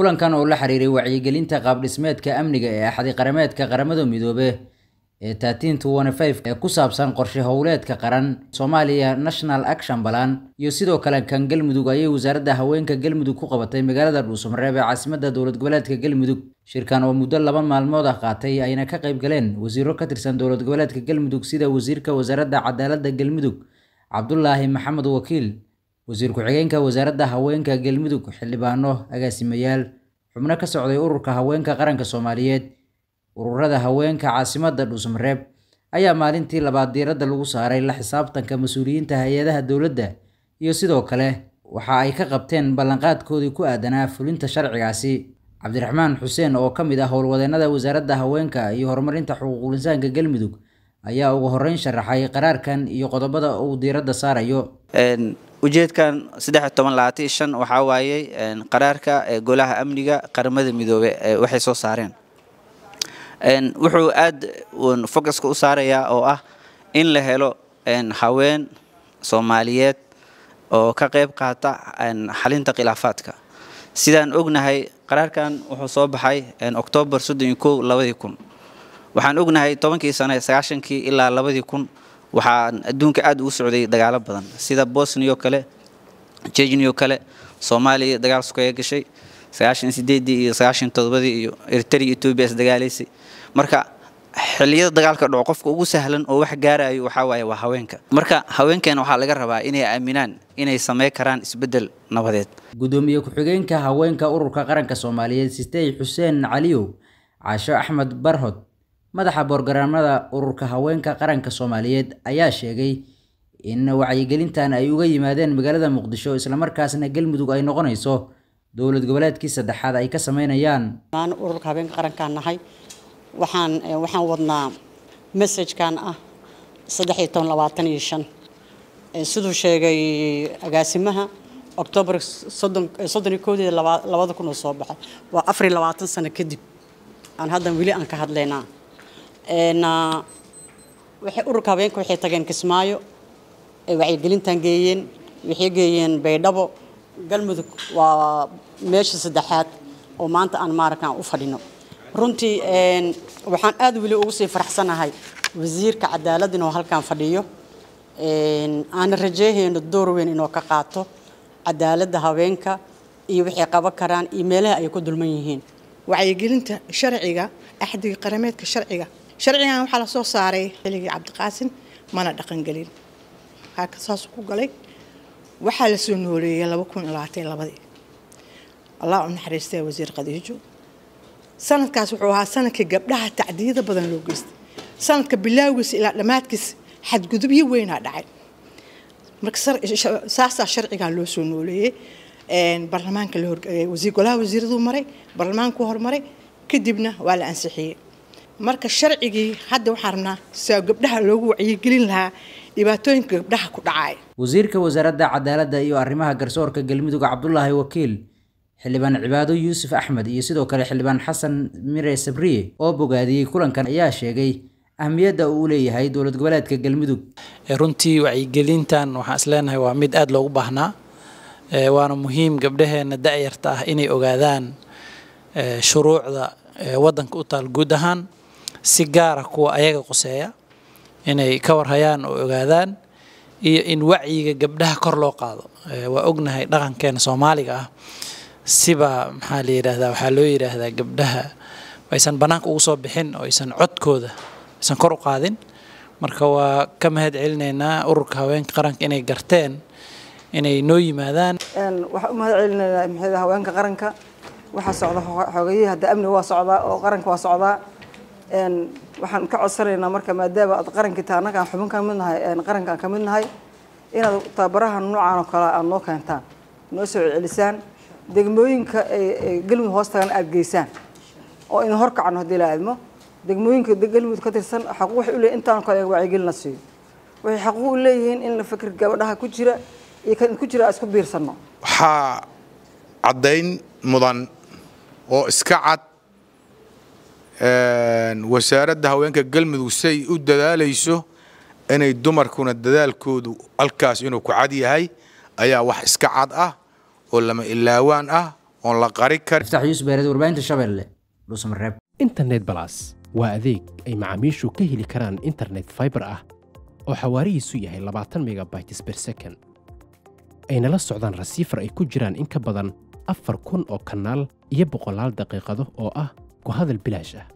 kulankan oo la xiriiray wacyigelinta qaab dhismeedka amniga ee axadi qarameedka qaramada midoobe ee ee ku saabsan qorshe howleedka qaran soomaaliya national action balan iyo sidoo kale kan galmudug ayay wasaaradda haweenka galmudug ku qabatay magaalada dhuusamareeb ee caasimadda dowlad goboleedka galmudug shirkan oo muddo laba maalmood ah qaatay ayna ka qayb galeen wasiiro ka tirsan dowlad goboleedka galmudug sida wasiirka wasaaradda cadaaladda galmudug cabdulaahi maxamed wakiil wasiir ku-xigeenka wasaaradda haweenka galmudug xildhibaano agaasimayaal xubno ka socday ururka haweenka qaranka soomaaliyeed ururada haweenka caasimadda dhuusmareeb ayaa maalintii labaad diiradda lagu saaray la xisaabtanka mas-uuliyiinta hay-adaha dowladda iyo sidoo kale waxa ay ka qabteen ballanqaadkoodii ku aadanaa fulinta sharcigaasi cabdiraxmaan xuseen oo ka mid ah howlwadeennada wasaaradda haweenka iyo horumarinta xuquuqul insaanka galmudug ayaa ugu horeyn sharaxay qaraarkan iyo qodobada uu diiradda saarayo ujeedkan waxaa waayey qaraarka golaha amniga qaramada midoobe waxay soo saareen wuxuu aada fokaska u saarayaa oo ah in la helo haween soomaaliyeed oo ka qayb qaata xalinta khilaafaadka sidaan ognahay qaraarkan wuxuu soo baxay oktoobar waxaan ognahay tobankii sane sagaashankii ilaa labadii kun waxaan adduunka aad ugu socday dagaalo badan sida bosnio kale jejniyo kale soomaaliya dagaal sukeeye gashay sagaashan sideedii iyo sagaashan todobadii iyo ertari etoobiya isdagaalaysay marka xiliyada dagaalka dhaco qofka ugu sahlan oo wax gaarayo waxaa waaye waa haweenka marka haweenkeena waxaa laga rabaa inay aaminaan inay samey karaan isbeddel nabadeed gudoomiye ku-xigeenka haweenka ururka qaranka soomaaliyeed sitey xuseen caliyow caasho axmed barhod madaxa boorgaraamada ururka haweenka qaranka soomaaliyeed ayaa sheegay in wacyigelintan ay uga yimaadeen magaalada muqdisho islamarkaasna galmudug ay noqonayso dowlad goboleedkii saddexaad ay ka sameynayaan ururka haweenka qarankaan nahay waxaan waxaan wadnaa mesajkan ah saddexiyo toban labaatan iyo shan eh, siduu sheegay agaasimaha oktoobar eh, soddon iyo koodii labada kun oo soo baxay waa afariyo labaatan sano kadib aan haddan weli aan ka hadlaynaa ururka habeenka waxay tageen kismaayo wacyigelintan geeyeen waxay geeyeen baydhabo galmudug waa meesha saddexaad oo maanta aan maaragtaan u fadhino runtii waxaan aad weli ugu sii faraxsanahay wasiirka cadaalad inoo halkan fadhiyo aana rajeyhayno door weyn inuu ka qaato cadaalada habeenka iyo waxay qaban karaan iyo meelaha ay ku dulman yihiin wacyigelinta sharciga axdiga qarameedka sharciga sharcigan waxaa lasoo saaray xiligii cabdiqaasin mana dhaqangelin saas ku galay waxaa la soo nooleeyey laba kun labaatan labadii allah u naxariistay wasiir qadiijo sanadkaas wuxuu ahaa sanadkii gabdhaha tacdiyada badan loo geystay sanadka bilaawgiisa ilaa dhammaadkiisa xadgudubyo weynaa dhacay marka saasaa sharcigaa loo soo nooleeyey barlamaanka la hor wasiir golaha wasiiraduu maray baarlamaanku hormaray kadibna waa la ansixiyey marka sharcigii hadda waxaa rabnaa saa gabdhaha loogu wacyigelin lahaa dhibaatooyinka gabdhaha ku dhacay wasiirka wasaaradda cadaaladda iyo arrimaha garsoorka galmudug cabdulaahi wakiil xildhibaan cibaado yuusuf axmed iyo sidoo kale xildhibaan xasan mire sabriye oo bogaadiyey kulankan ayaa sheegay ahmiyadda uu leeyahay dowlad goboleedka galmudug eh, runtii wacyigelintan waxaan isleenahay waa mid aada loogu baahnaa eh, waana muhiim gabdhaheenna da-yarta ah inay ogaadaan eh, shuruucda wadanka u taal guud ahaan si gaara ah kuwa ayaga quseeya inay ka warhayaan oo ogaadaan iyo in wacyiga gabdhaha kor loo qaado waa ognahay dhaqankeena soomaaliga ah siba maxaa la yidhaahdaa waxaa loo yidhaahdaa gabdhaha aysan bannaanka ugu soo bixin oo aysan codkooda aysan kor u qaadin marka waa ka mahad celinaynaa ururka haweenka qaranka inay garteen inay noo yimaadaan waxaan u mahad celinaynaa mxeeda haweenka qaranka waxaa socda xoogayihii hadda amniga waa socdaa oo qaranka waa socdaa waxaan ka codsanaynaa marka maadaama aad qarankiita annagaan xubin ka mid nahay qarankaan ka mid nahay inaad tababaraha noocaan oo kale aada noo keentaan noo soo celcelisaan degmooyinka galmud hoos tagan aada geysaan oo idin horkacno haddii la aadmo degmooyinka galmud ka tirsan xaqu waxay u leeyihin intaan kale wacyigelin la siiyo waxay xaqu u leeyihiin in la fikir gabadhaha ku jira iyo kan ku jira isku biirsanno waxaa caddayn mudan oo iska cad wasaaradda haweenka galmudug siay u dadaalayso inay dumarkuna dadaalkoodu halkaas inuu ku cad yahay ayaa wax iska cad ah oo lama ilaawaan ah oon la qari karinternet balas waa adeeg ay macaamiishu ka heli karaan internet fiber ah oo xawaarihiisu yahay labaatan megabytes ber second ayna la socdaan rasiifar ay ku jiraan in ka badan afar kun oo kanaal iyo boqolaal daqiiqado oo ah وهذا البلاجة